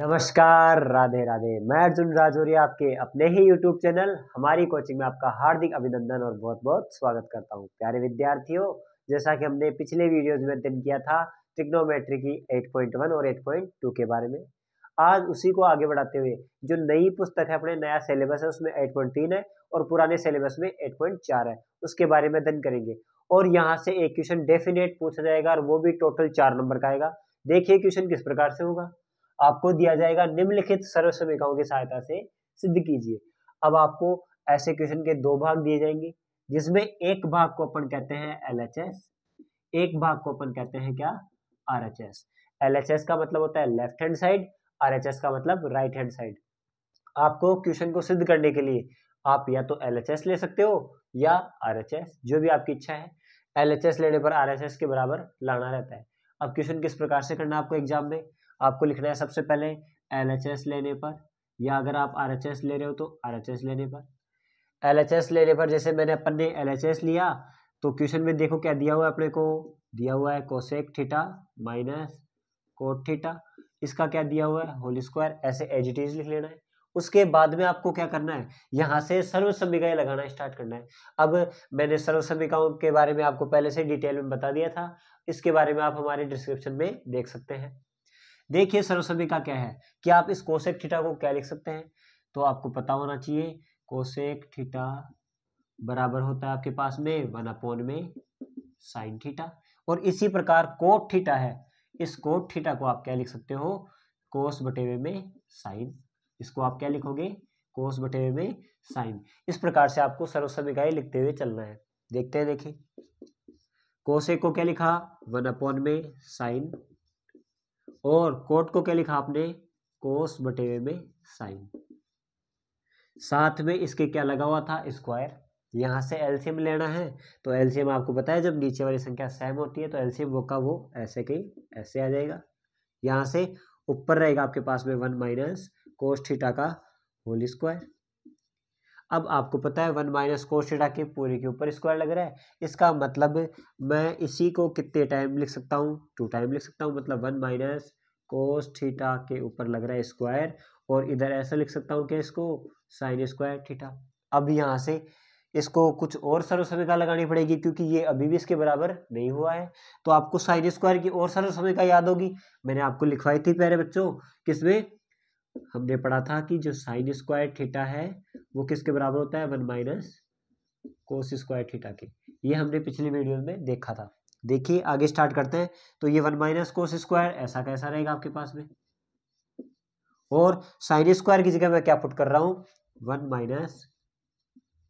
नमस्कार राधे राधे मैं अर्जुन राजौरिया आपके अपने ही यूट्यूब चैनल हमारी कोचिंग में आपका हार्दिक अभिनंदन और बहुत बहुत स्वागत करता हूँ प्यारे विद्यार्थियों जैसा कि हमने पिछले वीडियोज में अध्ययन किया था ट्रिग्नोमेट्री की 8.1 और 8.2 के बारे में आज उसी को आगे बढ़ाते हुए जो नई पुस्तक है अपने नया सिलेबस है उसमें तीन है और पुराने सिलेबस में चार है उसके बारे में अध्ययन करेंगे और यहाँ से एक क्वेश्चन डेफिनेट पूछा जाएगा और वो भी टोटल चार नंबर का आएगा देखिए क्वेश्चन किस प्रकार से होगा आपको दिया जाएगा निम्नलिखित सर्व समीकाओं की सहायता से सिद्ध कीजिए अब आपको ऐसे क्वेश्चन के दो भाग दिए जाएंगे जिसमें एक भाग को अपन कहते हैं एल एक भाग को अपन कहते हैं क्या एच एस का मतलब होता है लेफ्ट हैंड साइड आरएचएस का मतलब राइट हैंड साइड आपको क्वेश्चन को सिद्ध करने के लिए आप या तो एस ले सकते हो या एस जो भी आपकी इच्छा है एस लेने पर एस के बराबर लाना रहता है अब क्वेश्चन किस प्रकार से करना आपको एग्जाम में आपको लिखना है सबसे पहले एल एच एस लेने पर या अगर आप आर एच एस ले रहे हो तो आर एच एस लेने पर एल एच एस लेने पर जैसे मैंने अपन ने एल एच एस लिया तो क्वेश्चन में देखो क्या दिया हुआ है अपने को दिया हुआ है cosec theta minus cot theta इसका क्या दिया हुआ है होल स्क्वायर ऐसे एजिटीज लिख लेना है उसके बाद में आपको क्या करना है यहाँ से सर्वसमिकाएं लगाना स्टार्ट करना है अब मैंने सर्वसमिकाओं के बारे में आपको पहले से डिटेल में बता दिया था इसके बारे में आप हमारे डिस्क्रिप्शन में देख सकते हैं देखिए सरस्वती का क्या है कि आप इस कोशेक थीटा को क्या लिख सकते हैं तो आपको पता होना चाहिए कोशेक थीटा बराबर होता है आपके पास में वन अपोन में साइन थीटा और इसी प्रकार कोट थीटा है इस कोट थीटा को आप क्या लिख सकते हो कोस बटेवे में साइन इसको आप क्या लिखोगे कोस बटेवे में साइन इस प्रकार से आपको सर्वसमिकाई लिखते हुए चलना है देखते हैं देखिए कोसेक को क्या लिखा वन अपॉन में साइन और कोट को क्या लिखा आपने कोस बटे में साइन साथ में इसके क्या लगा हुआ था स्क्वायर यहाँ से एलसीएम लेना है तो एलसीएम आपको बताया जब नीचे वाली संख्या सेम होती है तो एलसीएम वो का वो ऐसे कहीं ऐसे आ जाएगा यहाँ से ऊपर रहेगा आपके पास में वन माइनस कोस थीटा का होल स्क्वायर अब आपको पता है वन माइनस थीटा के पूरे के ऊपर स्क्वायर लग रहा है इसका मतलब मैं इसी को कितने टाइम लिख सकता हूँ टू टाइम लिख सकता हूँ मतलब वन माइनस कोस थीटा के ऊपर लग रहा है स्क्वायर और इधर ऐसा लिख सकता हूँ क्या इसको साइन स्क्वायर थीटा अब यहाँ से इसको कुछ और सरल समीका लगानी पड़ेगी क्योंकि ये अभी भी इसके बराबर नहीं हुआ है तो आपको साइन स्क्वायर की और सरल समीका याद होगी मैंने आपको लिखवाई थी प्यारे बच्चों किसमें हमने पढ़ा था कि जो साइन स्क्वायर थीटा है वो किसके बराबर होता है one minus cos square theta के ये हमने पिछले वीडियो में देखा था देखिए आगे स्टार्ट करते हैं तो ये वन माइनस कोस स्क्वायर ऐसा कैसा रहेगा आपके पास में और साइन स्क्वायर की जगह मैं क्या पुट कर रहा हूँ one minus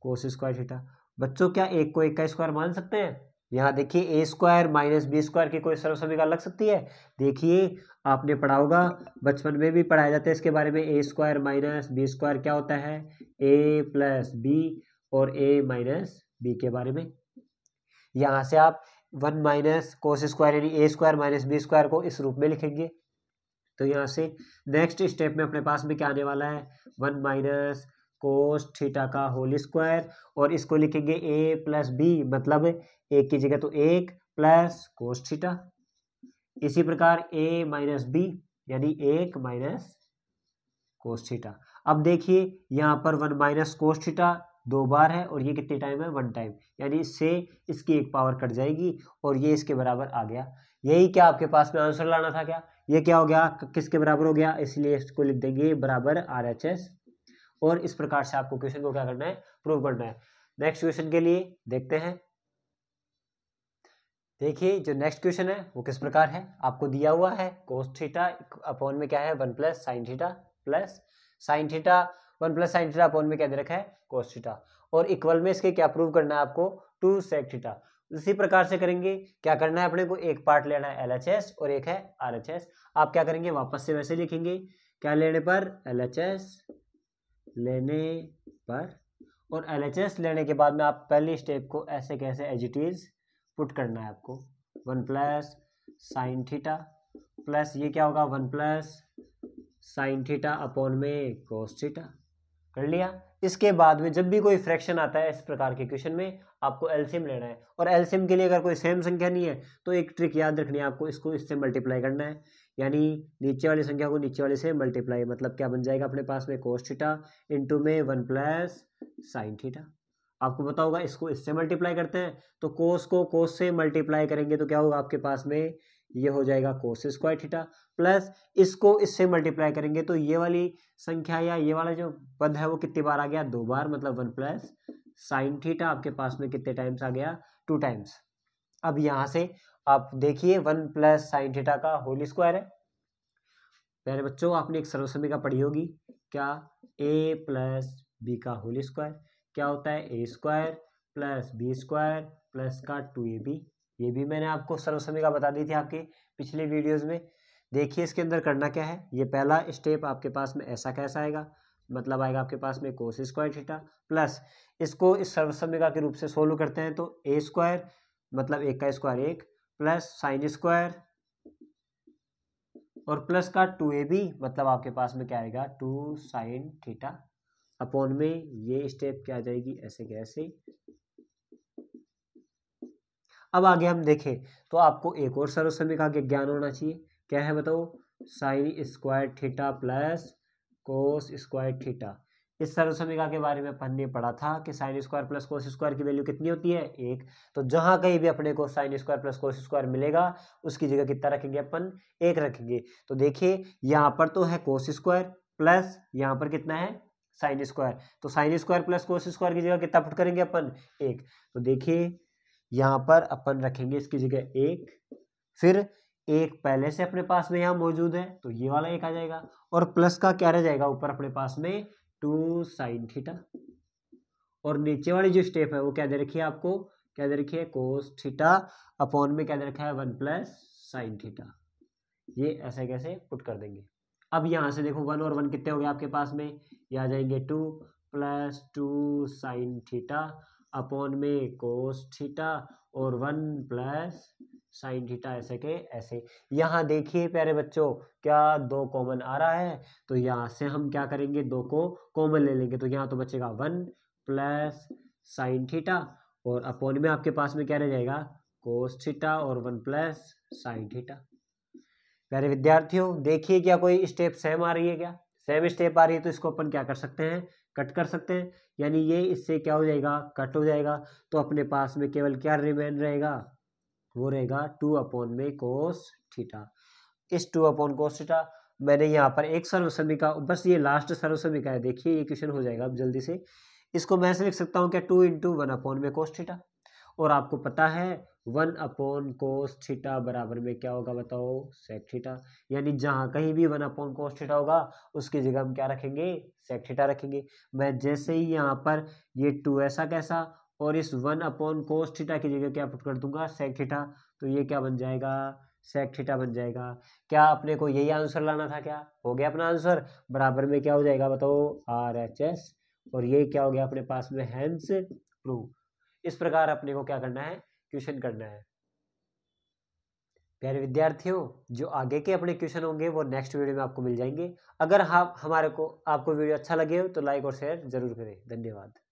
cos square theta बच्चों क्या एक को एक का स्क्वायर मान सकते हैं यहाँ देखिए A square minus B square की कोई सर्वसमिका लग सकती है देखिए आपने पढ़ा होगा बचपन में भी पढ़ाया जाता है इसके बारे में A square minus B square क्या होता है ए प्लस बी और ए माइनस बी के बारे में यहाँ से आप वन माइनस कोस स्क्वायर यानी A square minus B square को इस रूप में लिखेंगे तो यहाँ से नेक्स्ट स्टेप में अपने पास में क्या आने वाला है वन माइनस कोस थीटा का होल स्क्वायर और इसको लिखेंगे ए प्लस बी मतलब एक की जगह तो एक प्लस कोस थीटा इसी प्रकार ए माइनस बी यानी एक माइनस कोस थीटा अब देखिए यहाँ पर वन माइनस कोस थीटा दो बार है और ये कितने टाइम है वन टाइम यानी इससे इसकी एक पावर कट जाएगी और ये इसके बराबर आ गया यही क्या आपके पास में आंसर लाना था क्या ये क्या हो गया किसके बराबर हो गया इसलिए इसको लिख देंगे बराबर आर एच एस और इस प्रकार से आपको क्वेश्चन को क्या करना है प्रूव करना है नेक्स्ट क्वेश्चन के लिए देखते हैं देखिए जो नेक्स्ट क्वेश्चन है वो किस प्रकार है आपको दिया हुआ है कोस थीटा अपॉन में क्या है one plus sine theta plus sine theta one plus sine theta upon में क्या दे रखा है कोस थीटा और इक्वल में इसके क्या प्रूव करना है आपको टू सेक थीटा इसी प्रकार से करेंगे क्या करना है अपने को एक पार्ट लेना है एल और एक है आर आप क्या करेंगे वापस से वैसे लिखेंगे क्या लेने पर एल एच एस लेने पर और एल लेने के बाद में आप पहली स्टेप को ऐसे कैसे एजिटीज पुट करना है आपको one plus sine theta plus ये क्या होगा one plus sine theta upon में कोस थीटा कर लिया इसके बाद में जब भी कोई फ्रैक्शन आता है इस प्रकार के क्वेश्चन में आपको एल्सियम लेना है और एल्सियम के लिए अगर कोई सेम संख्या नहीं है तो एक ट्रिक याद रखनी है आपको इसको इससे मल्टीप्लाई करना है यानी नीचे वाली संख्या को नीचे वाले से मल्टीप्लाई मतलब क्या बन जाएगा अपने पास में कोस थीटा इंटू में वन प्लस साइन थीटा आपको पता होगा इसको इससे मल्टीप्लाई करते हैं तो कोस को कोस से मल्टीप्लाई करेंगे तो क्या होगा आपके पास में ये हो जाएगा कोस स्क्वायर थीटा प्लस इसको इससे मल्टीप्लाई करेंगे तो ये वाली संख्या या ये वाला जो पद है वो कितनी बार आ गया दो बार मतलब वन प्लस साइन थीटा आपके पास में कितने टाइम्स आ गया टू टाइम्स अब यहाँ से आप देखिए वन प्लस साइन थीटा का होल स्क्वायर है प्यारे बच्चों आपने एक सर्वसमिका पढ़ी होगी क्या ए प्लस बी का होल स्क्वायर क्या होता है A square plus B square plus का टू ए बी ये भी मैंने आपको सर्वसमिका बता दी थी आपके पिछले वीडियोज में देखिए इसके अंदर करना क्या है ये पहला स्टेप आपके पास में ऐसा कैसा आएगा मतलब आएगा आपके पास में कोस स्क्वायर थीटा प्लस इसको इस सर्वसमिका के रूप से सोल्व करते हैं तो ए स्क्वायर मतलब एक का स्क्वायर एक प्लस साइन स्क्वायर और प्लस का टू ए बी मतलब आपके पास में क्या आएगा टू साइन थीटा अपॉन में ये स्टेप क्या आ जाएगी ऐसे कैसे अब आगे हम देखें तो आपको एक और सर्व समीकरण का ज्ञान होना चाहिए क्या है बताओ sine square theta plus cos square theta इस सरल समीका के बारे में अपन ने पढ़ा था कि sine square plus cos square की वैल्यू कितनी होती है एक तो जहां कहीं भी अपने को sine square plus cos square मिलेगा उसकी जगह कितना रखेंगे अपन एक रखेंगे तो देखिए यहाँ पर तो है कोस स्क्वायर प्लस यहाँ पर कितना है साइन स्क्वायर तो sine square plus cos square की जगह कितना पुट करेंगे अपन एक तो देखिए यहाँ पर अपन रखेंगे इसकी जगह एक फिर एक पहले से अपने पास में यहाँ मौजूद है तो ये वाला एक आ जाएगा और प्लस का क्या रह जाएगा ऊपर अपने पास में टू साइन थीटा और नीचे वाली जो स्टेप है वो क्या दे रखी है आपको क्या दे रखी है कोस थीटा अपॉन में क्या दे रखा है वन प्लस साइन थीटा ये ऐसे कैसे पुट कर देंगे अब यहाँ से देखो वन और वन कितने हो गए आपके पास में ये आ जाएंगे two plus two sine theta upon में कोस थीटा और वन प्लस साइन थीटा ऐसे के ऐसे यहाँ देखिए प्यारे बच्चों क्या दो कॉमन आ रहा है तो यहाँ से हम क्या करेंगे दो को कॉमन ले लेंगे तो यहाँ तो बचेगा वन प्लस साइन थीटा और अपोन में आपके पास में क्या रह जाएगा कोस थीटा और वन प्लस साइन थीटा प्यारे विद्यार्थियों देखिए क्या कोई स्टेप सेम आ रही है क्या सेम स्टेप आ रही है तो इसको अपन क्या कर सकते हैं कट कर सकते हैं यानी ये इससे क्या हो जाएगा कट हो जाएगा तो अपने पास में केवल क्या रिमेन रहेगा वो रहेगा टू अपॉन में कोस थीटा इस टू अपॉन कोस थीटा मैंने यहाँ पर एक सर्वसमिका बस ये लास्ट सर्वसमिका है देखिए ये क्वेश्चन हो जाएगा अब जल्दी से इसको मैं ऐसे लिख सकता हूँ क्या टू इंटू वन अपॉन में कोस थीटा और आपको पता है वन अपॉन कोस थीटा बराबर में क्या होगा बताओ सेक थीटा यानी जहाँ कहीं भी वन अपॉन कोस थीटा होगा उसकी जगह हम क्या रखेंगे सेक थीटा रखेंगे मैं जैसे ही यहाँ पर ये टू ऐसा कैसा और इस वन अपॉन कोस की जगह क्या पुट कर दूंगा सेक तो ये क्या बन जाएगा सेक बन जाएगा क्या अपने को यही आंसर लाना था क्या हो गया अपना आंसर बराबर में क्या हो जाएगा बताओ आर एच एस और ये क्या हो गया अपने पास में हैंस प्रूव इस प्रकार अपने को क्या करना है क्वेश्चन करना है प्यारे विद्यार्थियों जो आगे के अपने क्वेश्चन होंगे वो नेक्स्ट वीडियो में आपको मिल जाएंगे अगर हाँ हमारे को आपको वीडियो अच्छा लगे हो तो लाइक और शेयर जरूर करें धन्यवाद